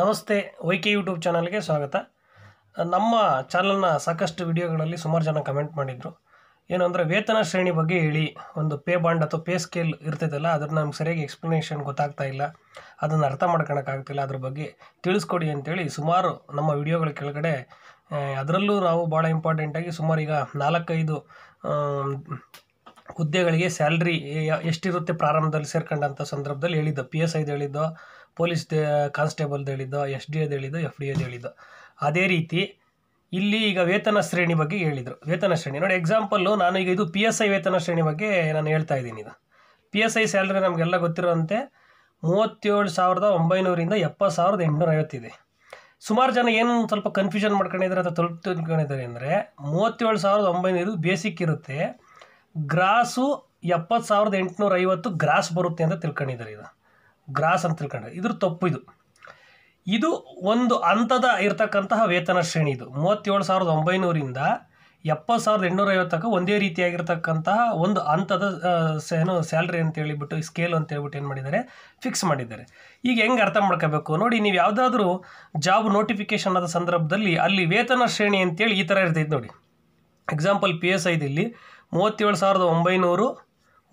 ನಮಸ್ತೆ YK YouTube ಚಾನಲ್ಗೆ ಸ್ವಾಗತ ನಮ್ಮ ಚಾನಲ್ನ ಸಾಕಷ್ಟು ವಿಡಿಯೋಗಳಲ್ಲಿ ಸುಮಾರು ಜನ ಕಮೆಂಟ್ ಮಾಡಿದರು ಏನು ಅಂದರೆ ವೇತನ ಶ್ರೇಣಿ ಬಗ್ಗೆ ಹೇಳಿ ಒಂದು ಪೇ ಬಾಂಡ್ ಅಥವಾ ಪೇ ಸ್ಕೇಲ್ ಇರ್ತೈತಲ್ಲ ಅದನ್ನು ನಮ್ಗೆ ಸರಿಯಾಗಿ ಎಕ್ಸ್ಪ್ಲನೇಷನ್ ಗೊತ್ತಾಗ್ತಾ ಇಲ್ಲ ಅದನ್ನು ಅರ್ಥ ಮಾಡ್ಕೊಳಕ್ಕಾಗ್ತಿಲ್ಲ ಅದ್ರ ಬಗ್ಗೆ ತಿಳಿಸ್ಕೊಡಿ ಅಂತೇಳಿ ಸುಮಾರು ನಮ್ಮ ವಿಡಿಯೋಗಳ ಕೆಳಗಡೆ ಅದರಲ್ಲೂ ನಾವು ಭಾಳ ಇಂಪಾರ್ಟೆಂಟಾಗಿ ಸುಮಾರು ಈಗ ನಾಲ್ಕೈದು ಹುದ್ದೆಗಳಿಗೆ ಸ್ಯಾಲ್ರಿ ಎಷ್ಟಿರುತ್ತೆ ಪ್ರಾರಂಭದಲ್ಲಿ ಸೇರ್ಕೊಂಡಂಥ ಸಂದರ್ಭದಲ್ಲಿ ಹೇಳಿದ್ದ ಪಿ ಎಸ್ ಐದು ಹೇಳಿದ್ದೋ ಪೊಲೀಸ್ ದ ಕಾನ್ಸ್ಟೇಬಲ್ದು ಹೇಳಿದ್ದೋ ಎಸ್ ಡಿ ಎದು ಹೇಳಿದ್ದೋ ಎಫ್ ಡಿ ಎದು ಹೇಳಿದ್ದೋ ಅದೇ ರೀತಿ ಇಲ್ಲಿ ಈಗ ವೇತನ ಶ್ರೇಣಿ ಬಗ್ಗೆ ಹೇಳಿದರು ವೇತನ ಶ್ರೇಣಿ ನೋಡಿ ಎಕ್ಸಾಂಪಲ್ಲು ನಾನು ಈಗ ಇದು ಪಿ ಎಸ್ ಐ ವೇತನ ಶ್ರೇಣಿ ಬಗ್ಗೆ ನಾನು ಹೇಳ್ತಾ ಇದ್ದೀನಿ ಇದು ಪಿ ಎಸ್ ಐ ಸ್ಯಾಲ್ರಿ ನಮಗೆಲ್ಲ ಗೊತ್ತಿರುವಂತೆ ಮೂವತ್ತೇಳು ಸಾವಿರದ ಒಂಬೈನೂರಿಂದ ಎಪ್ಪತ್ತು ಸಾವಿರದ ಐವತ್ತಿದೆ ಸುಮಾರು ಜನ ಏನು ಸ್ವಲ್ಪ ಕನ್ಫ್ಯೂಷನ್ ಮಾಡ್ಕೊಂಡಿದ್ದಾರೆ ಅಥವಾ ತಲುಪು ತಿಳ್ಕೊಂಡಿದ್ದಾರೆ ಅಂದರೆ ಮೂವತ್ತೇಳು ಸಾವಿರದ ಇದು ಬೇಸಿಕ್ ಇರುತ್ತೆ ಗ್ರಾಸು ಎಪ್ಪತ್ತು ಸಾವಿರದ ಎಂಟುನೂರ ಐವತ್ತು ಗ್ರಾಸ್ ಬರುತ್ತೆ ಅಂತ ತಿಳ್ಕೊಂಡಿದ್ದಾರೆ ಇದು ಗ್ರಾಸ್ ಅಂತ ತಿಳ್ಕೊಂಡ್ರೆ ಇದ್ರ ತಪ್ಪು ಇದು ಇದು ಒಂದು ಹಂತದ ಇರ್ತಕ್ಕಂತಹ ವೇತನ ಶ್ರೇಣಿ ಇದು ಮೂವತ್ತೇಳು ಸಾವಿರದ ಒಂಬೈನೂರಿಂದ ಎಪ್ಪತ್ತು ಸಾವಿರದ ಎಂಟುನೂರ ಐವತ್ತಕ್ಕೆ ಒಂದೇ ರೀತಿಯಾಗಿರ್ತಕ್ಕಂತಹ ಒಂದು ಹಂತದ ಏನು ಸ್ಯಾಲ್ರಿ ಅಂತ ಹೇಳಿಬಿಟ್ಟು ಸ್ಕೇಲ್ ಅಂತ ಹೇಳ್ಬಿಟ್ಟು ಏನು ಮಾಡಿದ್ದಾರೆ ಫಿಕ್ಸ್ ಮಾಡಿದ್ದಾರೆ ಈಗ ಹೆಂಗೆ ಅರ್ಥ ಮಾಡ್ಕೋಬೇಕು ನೋಡಿ ನೀವು ಯಾವುದಾದ್ರೂ ಜಾಬ್ ನೋಟಿಫಿಕೇಷನ್ ಆದ ಸಂದರ್ಭದಲ್ಲಿ ಅಲ್ಲಿ ವೇತನ ಶ್ರೇಣಿ ಅಂತೇಳಿ ಈ ಥರ ಇರ್ತೈತೆ ನೋಡಿ ಎಕ್ಸಾಂಪಲ್ ಪಿ ಎಸ್ ಐದು ಇಲ್ಲಿ ಮೂವತ್ತೇಳು ಸಾವಿರದ ಒಂಬೈನೂರು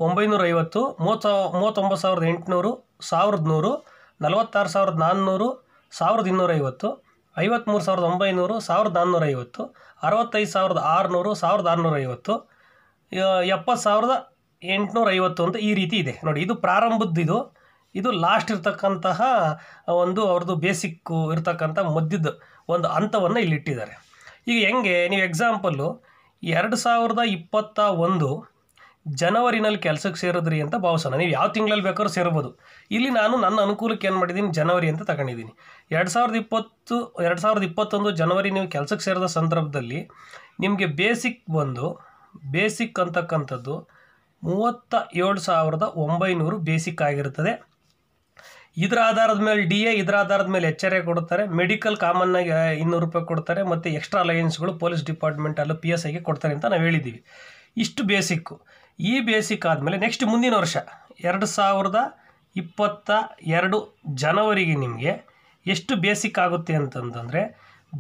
ಒಂಬೈನೂರ ಐವತ್ತು ಮೂವತ್ತು ಮೂವತ್ತೊಂಬತ್ತು ಸಾವಿರದ ಎಂಟುನೂರು ಸಾವಿರದ ನೂರು ನಲವತ್ತಾರು ಸಾವಿರದ ನಾನ್ನೂರು ಸಾವಿರದ ಇನ್ನೂರೈವತ್ತು ಐವತ್ತ್ಮೂರು ಸಾವಿರದ ಒಂಬೈನೂರು ಸಾವಿರದ ನಾನ್ನೂರೈವತ್ತು ಅರವತ್ತೈದು ಸಾವಿರದ ಆರುನೂರು ಸಾವಿರದ ಆರುನೂರೈವತ್ತು ಎಪ್ಪತ್ತು ಸಾವಿರದ ಎಂಟುನೂರೈವತ್ತು ಅಂತ ಈ ರೀತಿ ಇದೆ ನೋಡಿ ಇದು ಪ್ರಾರಂಭದ್ದಿದು ಇದು ಲಾಸ್ಟ್ ಇರ್ತಕ್ಕಂತಹ ಒಂದು ಅವ್ರದ್ದು ಬೇಸಿಕ್ಕು ಇರ್ತಕ್ಕಂಥ ಮಧ್ಯದ ಒಂದು ಹಂತವನ್ನು ಇಲ್ಲಿಟ್ಟಿದ್ದಾರೆ ಈಗ ಹೆಂಗೆ ನೀವು ಎಕ್ಸಾಂಪಲ್ಲು ಎರಡು ಸಾವಿರದ ಇಪ್ಪತ್ತ ಒಂದು ಜನವರಿನಲ್ಲಿ ಕೆಲಸಕ್ಕೆ ಸೇರಿದ್ರಿ ಅಂತ ಭಾವಿಸೋಣ ನೀವು ಯಾವ ತಿಂಗಳಲ್ಲಿ ಬೇಕಾದ್ರೂ ಸೇರ್ಬೋದು ಇಲ್ಲಿ ನಾನು ನನ್ನ ಅನುಕೂಲಕ್ಕೆ ಏನು ಮಾಡಿದ್ದೀನಿ ಜನವರಿ ಅಂತ ತಗೊಂಡಿದ್ದೀನಿ ಎರಡು ಸಾವಿರದ ಇಪ್ಪತ್ತು ಎರಡು ಸಾವಿರದ ಇಪ್ಪತ್ತೊಂದು ಜನವರಿ ನೀವು ಕೆಲಸಕ್ಕೆ ಸೇರಿದ ಸಂದರ್ಭದಲ್ಲಿ ನಿಮಗೆ ಬೇಸಿಕ್ ಬಂದು ಬೇಸಿಕ್ ಅಂತಕ್ಕಂಥದ್ದು ಮೂವತ್ತ ಏಳು ಸಾವಿರದ ಒಂಬೈನೂರು ಬೇಸಿಕ್ ಆಗಿರುತ್ತದೆ ಇದರ ಆಧಾರದ ಮೇಲೆ ಡಿ ಎ ಇದರ ಆಧಾರದ ಮೇಲೆ ಎಚ್ಚರಿಕೆ ಕೊಡ್ತಾರೆ ಮೆಡಿಕಲ್ ಕಾಮನ್ನಾಗಿ ಇನ್ನೂರು ರೂಪಾಯಿ ಕೊಡ್ತಾರೆ ಮತ್ತು ಎಕ್ಸ್ಟ್ರಾ ಅಲಯನ್ಸ್ಗಳು ಪೊಲೀಸ್ ಡಿಪಾರ್ಟ್ಮೆಂಟ್ ಅಲ್ಲೂ ಪಿ ಎಸ್ ಐಗೆ ಕೊಡ್ತಾರೆ ಅಂತ ನಾವು ಹೇಳಿದ್ದೀವಿ ಇಷ್ಟು ಬೇಸಿಕ್ಕು ಈ ಬೇಸಿಕ್ ಆದಮೇಲೆ ನೆಕ್ಸ್ಟ್ ಮುಂದಿನ ವರ್ಷ ಎರಡು ಸಾವಿರದ ಇಪ್ಪತ್ತ ಎರಡು ಜನವರಿಗೆ ನಿಮಗೆ ಎಷ್ಟು ಬೇಸಿಕ್ ಆಗುತ್ತೆ ಅಂತಂತಂದರೆ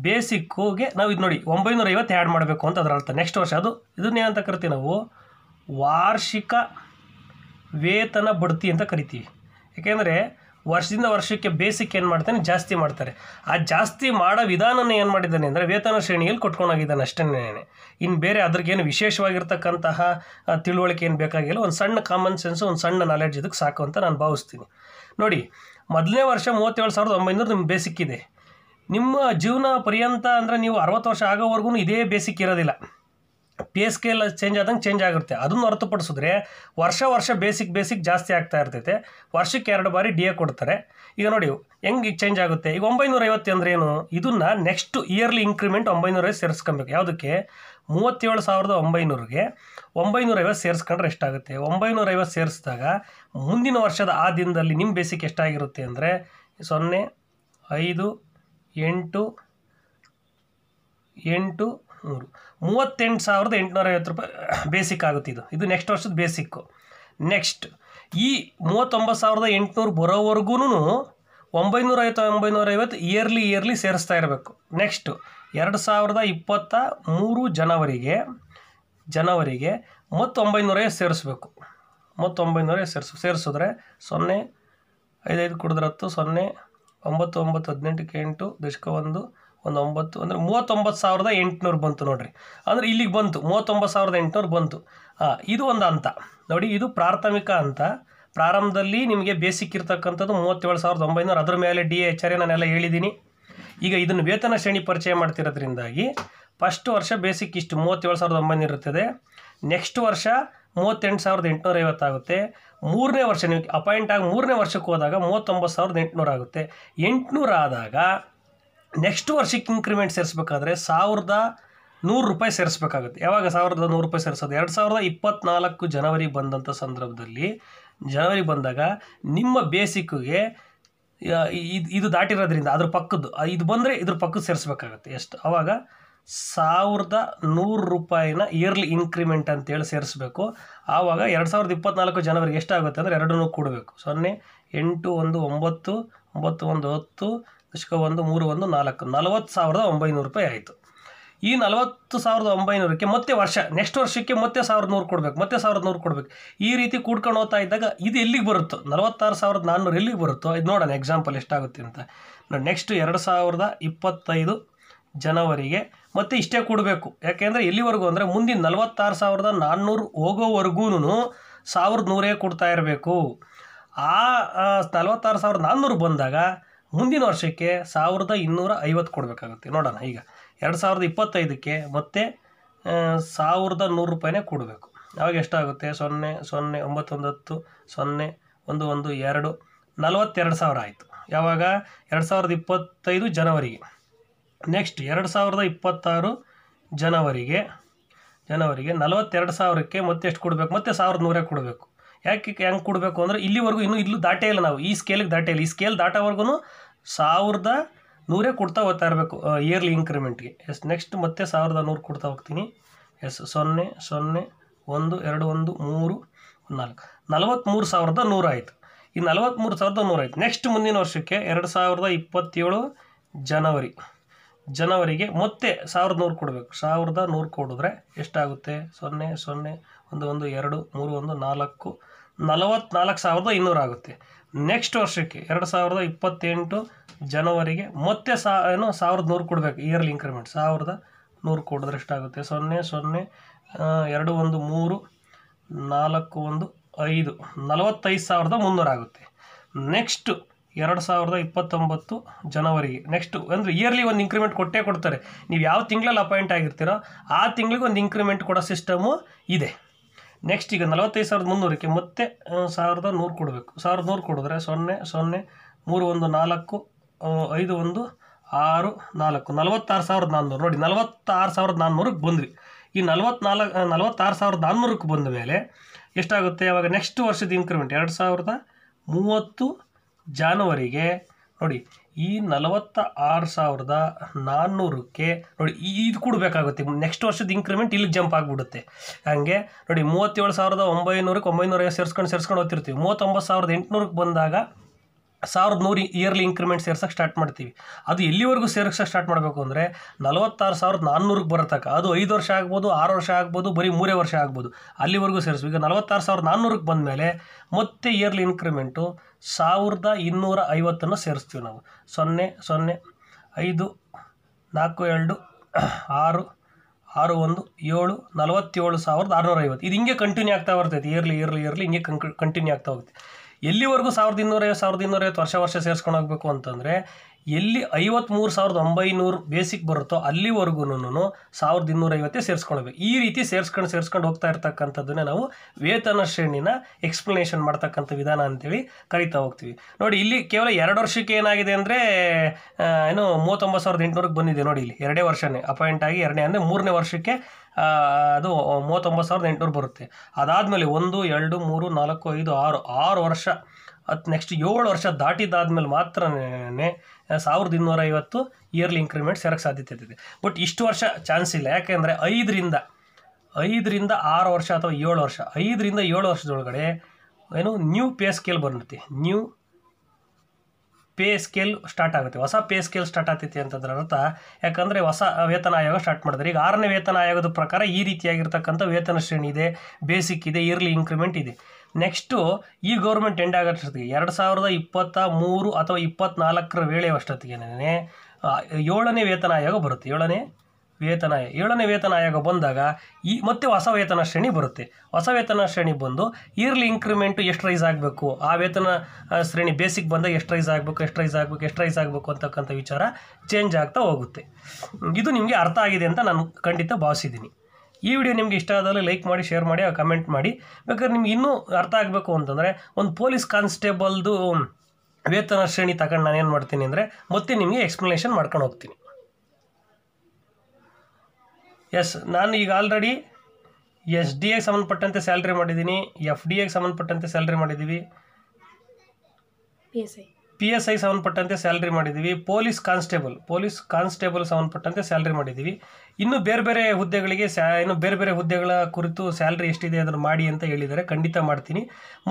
ಬೇಸಿಕ್ಕುಗೆ ನಾವು ಇದು ನೋಡಿ ಒಂಬೈನೂರ ಐವತ್ತು ಆ್ಯಡ್ ಮಾಡಬೇಕು ಅಂತ ಅದರ ಅರ್ಥ ನೆಕ್ಸ್ಟ್ ವರ್ಷ ಅದು ಇದನ್ನೇನಂತ ಕರಿತೀವಿ ನಾವು ವಾರ್ಷಿಕ ವೇತನ ಬಡ್ತಿ ಅಂತ ಕರಿತೀವಿ ಯಾಕೆಂದರೆ ವರ್ಷದಿಂದ ವರ್ಷಕ್ಕೆ ಬೇಸಿಕ್ ಏನು ಮಾಡ್ತಾನೆ ಜಾಸ್ತಿ ಮಾಡ್ತಾರೆ ಆ ಜಾಸ್ತಿ ಮಾಡೋ ವಿಧಾನನ ಏನು ಮಾಡಿದ್ದಾನೆ ಅಂದರೆ ವೇತನ ಶ್ರೇಣಿಯಲ್ಲಿ ಕೊಟ್ಕೊಂಡೋಗಿದ್ದಾನೆ ಅಷ್ಟೇನೇ ಇನ್ನು ಬೇರೆ ಅದ್ರಿಗೇನು ವಿಶೇಷವಾಗಿರ್ತಕ್ಕಂತಹ ತಿಳುವಳಿಕೆ ಏನು ಬೇಕಾಗಿಲ್ಲ ಒಂದು ಸಣ್ಣ ಕಾಮನ್ ಸೆನ್ಸು ಒಂದು ಸಣ್ಣ ನಾಲೆಡ್ಜ್ ಇದಕ್ಕೆ ಸಾಕು ಅಂತ ನಾನು ಭಾವಿಸ್ತೀನಿ ನೋಡಿ ಮೊದಲನೇ ವರ್ಷ ಮೂವತ್ತೇಳು ಸಾವಿರದ ಒಂಬೈನೂರ ನಿಮ್ಮ ಬೇಸಿಕ್ ಇದೆ ನಿಮ್ಮ ಜೀವನ ಪರ್ಯಂತ ಅಂದರೆ ನೀವು ಅರವತ್ತು ವರ್ಷ ಆಗೋವರೆಗೂ ಇದೇ ಬೇಸಿಕ್ ಇರೋದಿಲ್ಲ ಪಿ ಕೆ ಸ್ಕೇಲ್ ಚೇಂಜ್ ಆದಂಗೆ ಚೇಂಜ್ ಆಗುತ್ತೆ ಅದನ್ನು ಹೊರತುಪಡಿಸಿದ್ರೆ ವರ್ಷ ವರ್ಷ ಬೇಸಿಕ್ ಬೇಸಿಕ್ ಜಾಸ್ತಿ ಆಗ್ತಾ ಇರ್ತೈತೆ ವರ್ಷಕ್ಕೆ ಎರಡು ಬಾರಿ ಡಿ ಎ ಕೊಡ್ತಾರೆ ಈಗ ನೋಡಿ ಹೆಂಗೆ ಚೇಂಜ್ ಆಗುತ್ತೆ ಈಗ ಒಂಬೈನೂರ ಐವತ್ತು ಅಂದ್ರೆ ಏನು ಇದನ್ನು ನೆಕ್ಸ್ಟ್ ಇಯರ್ಲಿ ಇನ್ಕ್ರಿಮೆಂಟ್ ಐವತ್ತು ಸೇರಿಸ್ಕೊಬೇಕು ಯಾವುದಕ್ಕೆ ಮೂವತ್ತೇಳು ಸಾವಿರದ ಒಂಬೈನೂರಿಗೆ ಐವತ್ತು ಸೇರಿಸ್ಕೊಂಡ್ರೆ ಎಷ್ಟಾಗುತ್ತೆ ಐವತ್ತು ಸೇರಿಸಿದಾಗ ಮುಂದಿನ ವರ್ಷದ ಆ ದಿನದಲ್ಲಿ ನಿಮ್ಮ ಬೇಸಿಕ್ ಎಷ್ಟಾಗಿರುತ್ತೆ ಅಂದರೆ ಸೊನ್ನೆ ಐದು ಎಂಟು ಎಂಟು ಮೂರು ಮೂವತ್ತೆಂಟು ಸಾವಿರದ ಎಂಟುನೂರ ಐವತ್ತು ರೂಪಾಯಿ ಬೇಸಿಕ್ ಆಗುತ್ತಿದ್ದು ಇದು ನೆಕ್ಸ್ಟ್ ವರ್ಷದ ಬೇಸಿಕ್ಕು ನೆಕ್ಸ್ಟ್ ಈ ಮೂವತ್ತೊಂಬತ್ತು ಸಾವಿರದ ಎಂಟುನೂರು ಬರೋವರೆಗೂ ಒಂಬೈನೂರ ಐವತ್ತು ಒಂಬೈನೂರ ಐವತ್ತು ಇಯರ್ಲಿ ಇಯರ್ಲಿ ಸೇರಿಸ್ತಾ ಇರಬೇಕು ನೆಕ್ಸ್ಟು ಎರಡು ಸಾವಿರದ ಇಪ್ಪತ್ತ ಮೂರು ಜನವರಿಗೆ ಜನವರಿಗೆ ಮತ್ತೊಂಬೈನೂರ ಐವತ್ತು ಸೇರಿಸ್ಬೇಕು ಮತ್ತೊಂಬೈನೂರ ಸೇರಿಸು ಸೇರಿಸಿದ್ರೆ ಸೊನ್ನೆ ಐದೈದು ಕುಡಿದ್ರತ್ತು ಸೊನ್ನೆ ಒಂಬತ್ತು ಒಂಬತ್ತು ಹದಿನೆಂಟಕ್ಕೆ ಎಂಟು ದಶಕ ಒಂದು ಒಂದು ಒಂಬತ್ತು ಅಂದರೆ ಮೂವತ್ತೊಂಬತ್ತು ಸಾವಿರದ ಎಂಟುನೂರು ಬಂತು ನೋಡಿರಿ ಅಂದರೆ ಇಲ್ಲಿಗೆ ಬಂತು ಮೂವತ್ತೊಂಬತ್ತು ಸಾವಿರದ ಎಂಟುನೂರು ಬಂತು ಇದು ಒಂದು ಹಂತ ನೋಡಿ ಇದು ಪ್ರಾಥಮಿಕ ಹಂತ ಪ್ರಾರಂಭದಲ್ಲಿ ನಿಮಗೆ ಬೇಸಿಕ್ ಇರ್ತಕ್ಕಂಥದ್ದು ಮೂವತ್ತೇಳು ಸಾವಿರದ ಒಂಬೈನೂರು ಅದರ ಮೇಲೆ ಡಿ ಎಚ್ ಆರ್ ನಾನೆಲ್ಲ ಹೇಳಿದ್ದೀನಿ ಈಗ ಇದನ್ನು ವೇತನ ಶ್ರೇಣಿ ಪರಿಚಯ ಮಾಡ್ತಿರೋದ್ರಿಂದಾಗಿ ಫಸ್ಟ್ ವರ್ಷ ಬೇಸಿಕ್ ಇಷ್ಟು ಮೂವತ್ತೇಳು ಸಾವಿರದ ಒಂಬೈನೂರು ಇರ್ತದೆ ನೆಕ್ಸ್ಟ್ ವರ್ಷ ಮೂವತ್ತೆಂಟು ಸಾವಿರದ ಎಂಟುನೂರ ಐವತ್ತಾಗುತ್ತೆ ಮೂರನೇ ವರ್ಷ ನೀವು ಅಪಾಯಿಂಟ್ ಆಗಿ ಮೂರನೇ ವರ್ಷಕ್ಕೆ ಹೋದಾಗ ಮೂವತ್ತೊಂಬತ್ತು ಸಾವಿರದ ಎಂಟುನೂರು ಆಗುತ್ತೆ ನೆಕ್ಸ್ಟ್ ವರ್ಷಕ್ಕೆ ಇನ್ಕ್ರಿಮೆಂಟ್ ಸೇರಿಸ್ಬೇಕಾದ್ರೆ ಸಾವಿರದ ನೂರು ರೂಪಾಯಿ ಸೇರಿಸ್ಬೇಕಾಗುತ್ತೆ ಯಾವಾಗ ಸಾವಿರದ ನೂರು ರೂಪಾಯಿ ಸೇರಿಸೋದು ಎರಡು ಸಾವಿರದ ಇಪ್ಪತ್ತ್ನಾಲ್ಕು ಜನವರಿ ಬಂದಂಥ ಸಂದರ್ಭದಲ್ಲಿ ಜನವರಿ ಬಂದಾಗ ನಿಮ್ಮ ಬೇಸಿಕ್ಗೆ ಇದು ಇದು ದಾಟಿರೋದ್ರಿಂದ ಅದ್ರ ಪಕ್ಕದ್ದು ಇದು ಬಂದರೆ ಇದ್ರ ಪಕ್ಕದ ಸೇರಿಸ್ಬೇಕಾಗತ್ತೆ ಎಷ್ಟು ಆವಾಗ ಸಾವಿರದ ನೂರು ರೂಪಾಯಿನ ಇಯರ್ಲಿ ಇನ್ಕ್ರಿಮೆಂಟ್ ಅಂತೇಳಿ ಸೇರಿಸ್ಬೇಕು ಆವಾಗ ಎರಡು ಸಾವಿರದ ಇಪ್ಪತ್ತ್ನಾಲ್ಕು ಜನವರಿಗೆ ಎಷ್ಟಾಗುತ್ತೆ ಅಂದರೆ ಎರಡನ್ನೂ ಕೊಡಬೇಕು ಸೊನ್ನೆ ಎಂಟು ಒಂದು ಒಂಬತ್ತು ಒಂಬತ್ತು ಒಂದು ಹತ್ತು ದಶಕ ಒಂದು ಮೂರು ಒಂದು ನಾಲ್ಕು ನಲವತ್ತು ಸಾವಿರದ ಒಂಬೈನೂರು ರೂಪಾಯಿ ಆಯಿತು ಈ ನಲವತ್ತು ಸಾವಿರದ ಒಂಬೈನೂರಕ್ಕೆ ಮತ್ತೆ ವರ್ಷ ನೆಕ್ಸ್ಟ್ ವರ್ಷಕ್ಕೆ ಮತ್ತೆ ಸಾವಿರದ ನೂರು ಕೊಡಬೇಕು ಮತ್ತೆ ಸಾವಿರದ ನೂರು ಕೊಡಬೇಕು ಈ ರೀತಿ ಕೂಡ್ಕೊಂಡು ಹೋಗ್ತಾ ಇದ್ದಾಗ ಇದು ಎಲ್ಲಿಗೆ ಬರುತ್ತೋ ನಲವತ್ತಾರು ಸಾವಿರದ ನಾನ್ನೂರು ಎಲ್ಲಿಗೆ ಬರುತ್ತೋ ಇದು ನೋಡೋಣ ಎಕ್ಸಾಂಪಲ್ ಎಷ್ಟಾಗುತ್ತೆ ಅಂತ ನೋಡಿ ನೆಕ್ಸ್ಟ್ ಎರಡು ಸಾವಿರದ ಇಪ್ಪತ್ತೈದು ಜನವರಿಗೆ ಮತ್ತೆ ಇಷ್ಟೇ ಕೊಡಬೇಕು ಯಾಕೆಂದರೆ ಎಲ್ಲಿವರೆಗೂ ಅಂದರೆ ಮುಂದಿನ ನಲವತ್ತಾರು ಸಾವಿರದ ನಾನ್ನೂರು ಹೋಗೋವರೆಗೂ ಸಾವಿರದ ನೂರೇ ಕೊಡ್ತಾ ಇರಬೇಕು ಆ ನಲವತ್ತಾರು ಸಾವಿರದ ನಾನ್ನೂರು ಬಂದಾಗ ಮುಂದಿನ ವರ್ಷಕ್ಕೆ ಸಾವಿರದ ಇನ್ನೂರ ಐವತ್ತು ಕೊಡಬೇಕಾಗುತ್ತೆ ನೋಡೋಣ ಈಗ ಎರಡು ಸಾವಿರದ ಇಪ್ಪತ್ತೈದಕ್ಕೆ ಮತ್ತೆ ಸಾವಿರದ ನೂರು ರೂಪಾಯಿನೇ ಕೊಡಬೇಕು ಆವಾಗ ಎಷ್ಟಾಗುತ್ತೆ ಸೊನ್ನೆ ಸೊನ್ನೆ ಒಂಬತ್ತೊಂಬತ್ತು ಸೊನ್ನೆ ಒಂದು ಒಂದು ಎರಡು ನಲವತ್ತೆರಡು ಸಾವಿರ ಆಯಿತು ಯಾವಾಗ ಎರಡು ಸಾವಿರದ ಇಪ್ಪತ್ತೈದು ಜನವರಿಗೆ ನೆಕ್ಸ್ಟ್ ಎರಡು ಸಾವಿರದ ಇಪ್ಪತ್ತಾರು ಜನವರಿಗೆ ಜನವರಿಗೆ ನಲವತ್ತೆರಡು ಸಾವಿರಕ್ಕೆ ಮತ್ತೆ ಎಷ್ಟು ಕೊಡಬೇಕು ಮತ್ತೆ ಸಾವಿರದ ನೂರೇ ಕೊಡಬೇಕು ಯಾಕೆ ಹೆಂಗೆ ಕೊಡಬೇಕು ಅಂದರೆ ಇಲ್ಲಿವರೆಗೂ ಇನ್ನೂ ಇಲ್ಲೂ ದಾಟೇ ಇಲ್ಲ ನಾವು ಈ ಸ್ಕೇಲಿಗೆ ದಾಟೇ ಇಲ್ಲ ಈ ಸ್ಕೇಲ್ ದಾಟೋವರೆಗೂ ಸಾವಿರದ ನೂರೇ ಕೊಡ್ತಾ ಹೋಗ್ತಾ ಇರಬೇಕು ಇಯರ್ಲಿ ಇನ್ಕ್ರಿಮೆಂಟ್ಗೆ ಎಸ್ ನೆಕ್ಸ್ಟ್ ಮತ್ತೆ ಸಾವಿರದ ನೂರು ಕೊಡ್ತಾ ಹೋಗ್ತೀನಿ ಎಸ್ ಸೊನ್ನೆ ಸೊನ್ನೆ ಒಂದು ಎರಡು ಒಂದು ಮೂರು ನಾಲ್ಕು ನಲವತ್ತ್ಮೂರು ಸಾವಿರದ ನೂರಾಯಿತು ಈ ನಲವತ್ತ್ಮೂರು ಸಾವಿರದ ನೂರಾಯಿತು ನೆಕ್ಸ್ಟ್ ಮುಂದಿನ ವರ್ಷಕ್ಕೆ ಎರಡು ಸಾವಿರದ ಇಪ್ಪತ್ತೇಳು ಜನವರಿ ಜನವರಿಗೆ ಮತ್ತೆ ಸಾವಿರದ ನೂರು ಕೊಡಬೇಕು ಸಾವಿರದ ನೂರು ಕೊಡಿದ್ರೆ ಎಷ್ಟಾಗುತ್ತೆ ಸೊನ್ನೆ ಸೊನ್ನೆ ಒಂದು ಒಂದು ಎರಡು ಮೂರು ಒಂದು ನಾಲ್ಕು ನಲವತ್ನಾಲ್ಕು ಸಾವಿರದ ಇನ್ನೂರು ಆಗುತ್ತೆ ನೆಕ್ಸ್ಟ್ ವರ್ಷಕ್ಕೆ ಎರಡು ಸಾವಿರದ ಇಪ್ಪತ್ತೆಂಟು ಜನವರಿಗೆ ಮತ್ತೆ ಸಾ ಏನು ಸಾವಿರದ ನೂರು ಕೊಡಬೇಕು ಇಯರ್ಲಿ ಇನ್ಕ್ರಿಮೆಂಟ್ ಸಾವಿರದ ನೂರು ಕೊಡಿದ್ರೆ ಎಷ್ಟಾಗುತ್ತೆ ಸೊನ್ನೆ ಸೊನ್ನೆ ಎರಡು ಒಂದು ಮೂರು ನಾಲ್ಕು ಒಂದು ಐದು ನಲವತ್ತೈದು ಸಾವಿರದ ಮುನ್ನೂರಾಗುತ್ತೆ ನೆಕ್ಸ್ಟು ಎರಡು ಸಾವಿರದ ಇಪ್ಪತ್ತೊಂಬತ್ತು ಜನವರಿಗೆ ನೆಕ್ಸ್ಟು ಅಂದರೆ ಇಯರ್ಲಿ ಒಂದು ಇಂಕ್ರಿಮೆಂಟ್ ಕೊಟ್ಟೇ ಕೊಡ್ತಾರೆ ನೀವು ಯಾವ ತಿಂಗಳಲ್ಲಿ ಅಪಾಯಿಂಟ್ ಆಗಿರ್ತೀರೋ ಆ ತಿಂಗಳಿಗೆ ಒಂದು ಇಂಕ್ರಿಮೆಂಟ್ ಕೊಡೋ ಸಿಸ್ಟಮು ಇದೆ ನೆಕ್ಸ್ಟ್ ಈಗ ನಲವತ್ತೈದು ಸಾವಿರದ ಮುನ್ನೂರಕ್ಕೆ ಮತ್ತೆ ಸಾವಿರದ ನೂರು ಕೊಡಬೇಕು ಸಾವಿರದ ನೂರು ಕೊಡಿದ್ರೆ ಸೊನ್ನೆ ಸೊನ್ನೆ ಮೂರು ಒಂದು ನಾಲ್ಕು ಐದು ಒಂದು ಆರು ನಾಲ್ಕು ನಲವತ್ತಾರು ಸಾವಿರದ ನಾನ್ನೂರು ನೋಡಿ ನಲವತ್ತಾರು ಸಾವಿರದ ನಾನ್ನೂರಕ್ಕೆ ಬಂದ್ವಿ ಈ ನಲವತ್ನಾಲ್ಕು ನಲವತ್ತಾರು ಸಾವಿರದ ನಾನ್ನೂರಕ್ಕೆ ಬಂದ ಮೇಲೆ ಎಷ್ಟಾಗುತ್ತೆ ಆವಾಗ ನೆಕ್ಸ್ಟ್ ವರ್ಷದ ಇನ್ಕ್ರಿಮೆಂಟ್ ಎರಡು ಸಾವಿರದ ಮೂವತ್ತು ಜಾನುವರಿಗೆ ನೋಡಿ ಈ ನಲವತ್ತ ಆರು ಸಾವಿರದ ನಾನ್ನೂರಕ್ಕೆ ನೋಡಿ ಇದು ಕೊಡಬೇಕಾಗುತ್ತೆ ನೆಕ್ಸ್ಟ್ ವರ್ಷದ ಇನ್ಕ್ರಿಮೆಂಟ್ ಇಲ್ಲಿಗೆ ಜಂಪ್ ಆಗಿಬಿಡುತ್ತೆ ಹಾಗೆ ನೋಡಿ ಮೂವತ್ತೇಳು ಸಾವಿರದ ಒಂಬೈನೂರಕ್ಕೆ ಒಂಬೈನೂರ ಸೇರ್ಸ್ಕೊಂಡು ಸೇರ್ಸ್ಕೊಂಡು ಹೋಗ್ತಿರ್ತೀವಿ ಮೂವತ್ತೊಂಬತ್ತು ಸಾವಿರದ ಎಂಟುನೂರಕ್ಕೆ ಬಂದಾಗ ಸಾವಿರದ ನೂರು ಇಯರ್ಲಿ ಇನ್ಕ್ರಿಮೆಂಟ್ ಸೇರ್ಸೋಕ್ಕೆ ಸ್ಟಾರ್ಟ್ ಮಾಡ್ತೀವಿ ಅದು ಎಲ್ಲಿವರೆಗೂ ಸೇರ್ಸೋಕ್ಕೆ ಸ್ಟಾರ್ಟ್ ಮಾಡಬೇಕು ಅಂದರೆ ನಲವತ್ತಾರು ಸಾವಿರದ ನಾನ್ನೂರಕ್ಕೆ ಬರತಕ್ಕ ಅದು ಐದು ವರ್ಷ ಆಗ್ಬೋದು ಆರು ವರ್ಷ ಆಗ್ಬೋದು ಬರೀ ಮೂರೇ ವರ್ಷ ಆಗ್ಬೋದು ಅಲ್ಲಿವರೆಗೂ ಸೇರಿಸ್ಬೇಕು ಈಗ ನಲವತ್ತಾರು ಸಾವಿರದ ನಾನ್ನೂರಕ್ಕೆ ಬಂದಮೇಲೆ ಮತ್ತೆ ಇಯರ್ಲಿ ಇನ್ಕ್ರಿಮೆಂಟು ಸಾವಿರದ ಇನ್ನೂರ ಐವತ್ತನ್ನು ಸೇರಿಸ್ತೀವಿ ನಾವು ಸೊನ್ನೆ ಸೊನ್ನೆ ಐದು ನಾಲ್ಕು ಎರಡು ಆರು ಆರು ಒಂದು ಏಳು ನಲವತ್ತೇಳು ಸಾವಿರದ ಆರುನೂರ ಐವತ್ತು ಇದು ಹಿಂಗೆ ಕಂಟಿನ್ಯೂ ಆಗ್ತಾ ಬರ್ತೈತಿ ಇಯರ್ಲಿ ಇಯರ್ಲಿ ಇಯರ್ಲಿ ಹಿಂಗೆ ಕಂಟಿನ್ಯೂ ಆಗ್ತಾ ಹೋಗುತ್ತೆ ಎಲ್ಲಿವರೆಗೂ ಸಾವಿರದ ಇನ್ನೂರೈವತ್ತು ಸಾವಿರದ ಇನ್ನೂರೈವತ್ತು ವರ್ಷ ವರ್ಷ ಸೇರಿಸ್ಕೊಂಡು ಹೋಗಬೇಕು ಅಂತಂದರೆ ಎಲ್ಲಿ ಐವತ್ತ್ಮೂರು ಸಾವಿರದ ಒಂಬೈನೂರು ಬೇಸಿಕ್ ಬರುತ್ತೋ ಅಲ್ಲಿವರೆಗೂ ಸಾವಿರದ ಇನ್ನೂರೈವತ್ತೇ ಸೇರಿಸ್ಕೊಳ್ಬೇಕು ಈ ರೀತಿ ಸೇರಿಸ್ಕೊಂಡು ಸೇರಿಸ್ಕೊಂಡು ಹೋಗ್ತಾ ಇರ್ತಕ್ಕಂಥದ್ದನ್ನೇ ನಾವು ವೇತನ ಶ್ರೇಣಿನ ಎಕ್ಸ್ಪ್ಲನೇಷನ್ ಮಾಡ್ತಕ್ಕಂಥ ವಿಧಾನ ಅಂತೇಳಿ ಕರಿತಾ ಹೋಗ್ತೀವಿ ನೋಡಿ ಇಲ್ಲಿ ಕೇವಲ ಎರಡು ವರ್ಷಕ್ಕೆ ಏನಾಗಿದೆ ಅಂದರೆ ಏನು ಮೂವತ್ತೊಂಬತ್ತು ಸಾವಿರದ ಎಂಟುನೂರಕ್ಕೆ ಬಂದಿದೆ ನೋಡಿ ಇಲ್ಲಿ ಎರಡೇ ವರ್ಷನೇ ಅಪಾಯಿಂಟ್ ಆಗಿ ಎರಡನೇ ಅಂದರೆ ಮೂರನೇ ವರ್ಷಕ್ಕೆ ಅದು ಮೂವತ್ತೊಂಬತ್ತು ಸಾವಿರದ ಎಂಟುನೂರು ಬರುತ್ತೆ ಅದಾದಮೇಲೆ ಒಂದು ಎರಡು ಮೂರು ನಾಲ್ಕು ಐದು ಆರು ಆರು ವರ್ಷ ಅದು ನೆಕ್ಸ್ಟ್ ಏಳು ವರ್ಷ ದಾಟಿದಾದ್ಮೇಲೆ ಮಾತ್ರನೇ ಸಾವಿರದ ಇನ್ನೂರ ಐವತ್ತು ಇಯರ್ಲಿ ಇನ್ಕ್ರಿಮೆಂಟ್ ಇರೋಕ್ಕೆ ಸಾಧ್ಯತೆ ಇದೆ ಬಟ್ ಇಷ್ಟು ವರ್ಷ ಚಾನ್ಸ್ ಇಲ್ಲ ಯಾಕೆಂದರೆ ಐದರಿಂದ ಐದರಿಂದ ಆರು ವರ್ಷ ಅಥವಾ ಏಳು ವರ್ಷ ಐದರಿಂದ ಏಳು ವರ್ಷದೊಳಗಡೆ ಏನು ನ್ಯೂ ಪೇ ಸ್ಕೇಲ್ ಬಂದಿರ್ತಿ ನ್ಯೂ ಪೇ ಸ್ಕೇಲ್ ಸ್ಟಾರ್ಟ್ ಆಗುತ್ತೆ ಹೊಸ ಪೇ ಸ್ಕೇಲ್ ಸ್ಟಾರ್ಟ್ ಆಗ್ತೈತಿ ಅಂತಂದ್ರೆ ಅರ್ಥ ಯಾಕಂದರೆ ಹೊಸ ವೇತನ ಆಯೋಗ ಸ್ಟಾರ್ಟ್ ಮಾಡಿದ್ರೆ ಈಗ ಆರನೇ ವೇತನ ಆಯೋಗದ ಪ್ರಕಾರ ಈ ರೀತಿಯಾಗಿರ್ತಕ್ಕಂಥ ವೇತನ ಶ್ರೇಣಿ ಇದೆ ಬೇಸಿಕ್ ಇದೆ ಇಯರ್ಲಿ ಇನ್ಕ್ರಿಮೆಂಟ್ ಇದೆ ನೆಕ್ಸ್ಟು ಈ ಗೌರ್ಮೆಂಟ್ ಎಂಡ್ ಆಗೋಷ್ಟೊತ್ತಿಗೆ ಎರಡು ಸಾವಿರದ ಇಪ್ಪತ್ತ ಮೂರು ಅಥವಾ ಇಪ್ಪತ್ತ್ನಾಲ್ಕರ ವೇಳೆ ಅಷ್ಟೊತ್ತಿಗೆ ಏಳನೇ ವೇತನ ಆಯೋಗ ಬರುತ್ತೆ ಏಳನೇ ವೇತನ ಏಳನೇ ವೇತನ ಆಯೋಗ ಬಂದಾಗ ಈ ಮತ್ತೆ ಹೊಸ ವೇತನ ಶ್ರೇಣಿ ಬರುತ್ತೆ ಹೊಸ ವೇತನ ಶ್ರೇಣಿ ಬಂದು ಇಯರ್ಲಿ ಇಂಕ್ರಿಮೆಂಟು ಎಷ್ಟು ರೈಸ್ ಆಗಬೇಕು ಆ ವೇತನ ಶ್ರೇಣಿ ಬೇಸಿಕ್ ಬಂದಾಗ ಎಷ್ಟು ರೈಸ್ ಆಗಬೇಕು ಎಷ್ಟು ರೈಸ್ ಆಗಬೇಕು ಎಷ್ಟು ರೈಸ್ ಆಗಬೇಕು ಅಂತಕ್ಕಂಥ ವಿಚಾರ ಚೇಂಜ್ ಆಗ್ತಾ ಹೋಗುತ್ತೆ ಇದು ನಿಮಗೆ ಅರ್ಥ ಆಗಿದೆ ಅಂತ ನಾನು ಖಂಡಿತ ಭಾವಿಸಿದ್ದೀನಿ ಈ ವಿಡಿಯೋ ನಿಮಗೆ ಇಷ್ಟ ಆದಲ್ಲಿ ಲೈಕ್ ಮಾಡಿ ಶೇರ್ ಮಾಡಿ ಕಮೆಂಟ್ ಮಾಡಿ ಬೇಕಾದ್ರೆ ನಿಮ್ಗೆ ಇನ್ನೂ ಅರ್ಥ ಆಗಬೇಕು ಅಂತಂದರೆ ಒಂದು ಪೊಲೀಸ್ ಕಾನ್ಸ್ಟೇಬಲ್ದು ವೇತನ ಶ್ರೇಣಿ ತಗೊಂಡು ನಾನು ಏನು ಮಾಡ್ತೀನಿ ಅಂದರೆ ಮತ್ತೆ ನಿಮಗೆ ಎಕ್ಸ್ಪ್ಲನೇಷನ್ ಮಾಡ್ಕೊಂಡು ಹೋಗ್ತೀನಿ ಎಸ್ ನಾನು ಈಗ ಆಲ್ರೆಡಿ ಎಸ್ ಡಿ ಎಗೆ ಸಂಬಂಧಪಟ್ಟಂತೆ ಸ್ಯಾಲ್ರಿ ಮಾಡಿದ್ದೀನಿ ಎಫ್ ಡಿ ಎಗೆ ಸಂಬಂಧಪಟ್ಟಂತೆ ಸ್ಯಾಲ್ರಿ ಮಾಡಿದ್ದೀವಿ ಪಿ ಎಸ್ ಐ ಸಂಬಂಧಪಟ್ಟಂತೆ ಸ್ಯಾಲ್ರಿ ಮಾಡಿದ್ದೀವಿ ಪೊಲೀಸ್ ಕಾನ್ಸ್ಟೇಬಲ್ ಪೊಲೀಸ್ ಕಾನ್ಸ್ಟೇಬಲ್ ಸಂಬಂಧಪಟ್ಟಂತೆ ಸ್ಯಾಲ್ರಿ ಮಾಡಿದ್ದೀವಿ ಇನ್ನು ಬೇರೆ ಬೇರೆ ಹುದ್ದೆಗಳಿಗೆ ಸ್ಯಾ ಇನ್ನು ಬೇರೆ ಬೇರೆ ಹುದ್ದೆಗಳ ಕುರಿತು ಸ್ಯಾಲ್ರಿ ಎಷ್ಟಿದೆ ಅದನ್ನು ಮಾಡಿ ಅಂತ ಹೇಳಿದರೆ ಖಂಡಿತ ಮಾಡ್ತೀನಿ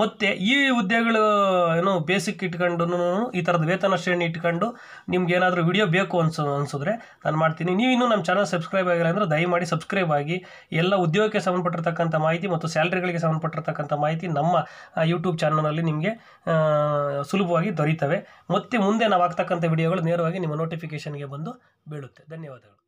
ಮತ್ತು ಈ ಹುದ್ದೆಗಳು ಏನು ಬೇಸಿಕ್ ಇಟ್ಕೊಂಡು ಈ ಥರದ ವೇತನ ಶ್ರೇಣಿ ಇಟ್ಕೊಂಡು ನಿಮ್ಗೆ ಏನಾದರೂ ವಿಡಿಯೋ ಬೇಕು ಅನ್ಸು ಅನಿಸಿದ್ರೆ ನಾನು ಮಾಡ್ತೀನಿ ನೀವು ಇನ್ನೂ ನಮ್ಮ ಚಾನಲ್ ಸಬ್ಸ್ಕ್ರೈಬ್ ಆಗಿಲ್ಲ ಅಂದರೆ ದಯಮಾಡಿ ಸಬ್ಸ್ಕ್ರೈಬ್ ಆಗಿ ಎಲ್ಲ ಉದ್ಯೋಗಕ್ಕೆ ಸಂಬಂಧಪಟ್ಟಿರ್ತಕ್ಕಂಥ ಮಾಹಿತಿ ಮತ್ತು ಸ್ಯಾಲ್ರಿಗಳಿಗೆ ಸಂಬಂಧಪಟ್ಟಿರ್ತಕ್ಕಂಥ ಮಾಹಿತಿ ನಮ್ಮ ಯೂಟ್ಯೂಬ್ ಚಾನಲಲ್ಲಿ ನಿಮಗೆ ಸುಲಭವಾಗಿ ದೊರೀತವೆ ಮತ್ತು ಮುಂದೆ ನಾವು ಆಗ್ತಕ್ಕಂಥ ವಿಡಿಯೋಗಳು ನೇರವಾಗಿ ನಿಮ್ಮ ನೋಟಿಫಿಕೇಷನ್ಗೆ ಬಂದು ಬೀಳುತ್ತೆ ಧನ್ಯವಾದಗಳು